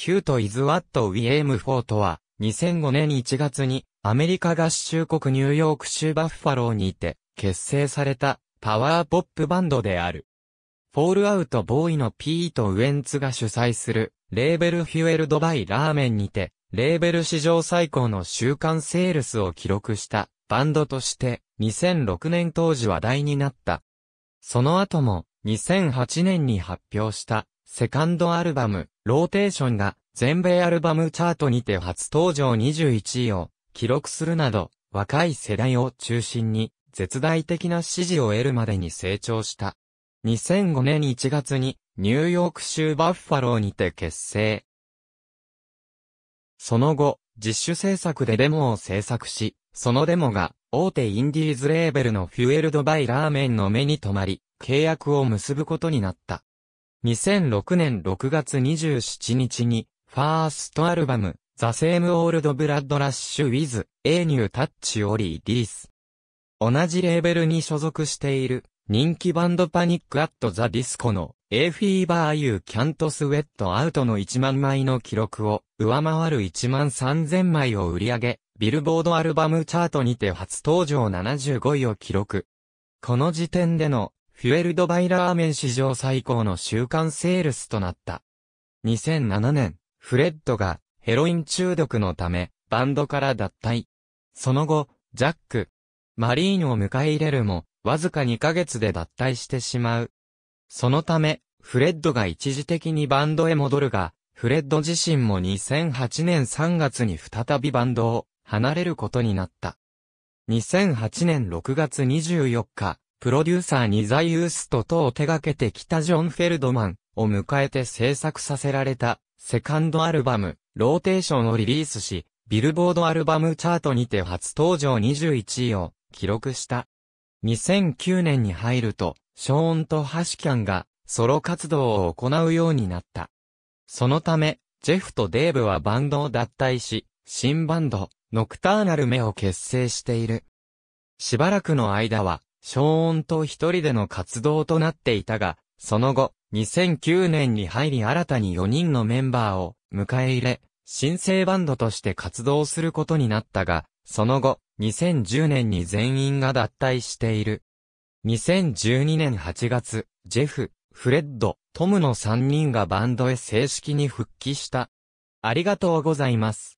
キュート・イズ・ワット・ウィ・エーム・フォートは、2005年1月に、アメリカ合衆国ニューヨーク州バッファローにて、結成された、パワーポップバンドである。フォールアウトボーイのピート・ウエンツが主催する、レーベルフュエルドバイラーメンにて、レーベル史上最高の週間セールスを記録したバンドとして、2006年当時話題になった。その後も、2008年に発表した、セカンドアルバム、ローテーションが全米アルバムチャートにて初登場21位を記録するなど、若い世代を中心に絶大的な支持を得るまでに成長した。2005年1月にニューヨーク州バッファローにて結成。その後、自主制作でデモを制作し、そのデモが大手インディーズレーベルのフュエルドバイラーメンの目に留まり、契約を結ぶことになった。2006年6月27日に、ファーストアルバム、ザ・セ e ム・オールド・ブラッド・ラッシュ・ウィズ、A ニュー・タッチよりリリース。同じレーベルに所属している、人気バンドパニック・アット・ザ・ディスコの、A フィーバー・ユー・キャント・スウェット・アウトの1万枚の記録を、上回る1万3000枚を売り上げ、ビルボードアルバムチャートにて初登場75位を記録。この時点でのフュエルドバイラーメン史上最高の週間セールスとなった。2007年、フレッドがヘロイン中毒のため、バンドから脱退。その後、ジャック、マリーンを迎え入れるも、わずか2ヶ月で脱退してしまう。そのため、フレッドが一時的にバンドへ戻るが、フレッド自身も2008年3月に再びバンドを離れることになった。2008年6月24日、プロデューサーにザイウストとを手掛けてきたジョン・フェルドマンを迎えて制作させられたセカンドアルバム、ローテーションをリリースし、ビルボードアルバムチャートにて初登場21位を記録した。2009年に入ると、ショーンとハシキャンがソロ活動を行うようになった。そのため、ジェフとデーブはバンドを脱退し、新バンド、ノクターナル目を結成している。しばらくの間は、消音と一人での活動となっていたが、その後、2009年に入り新たに4人のメンバーを迎え入れ、新生バンドとして活動することになったが、その後、2010年に全員が脱退している。2012年8月、ジェフ、フレッド、トムの3人がバンドへ正式に復帰した。ありがとうございます。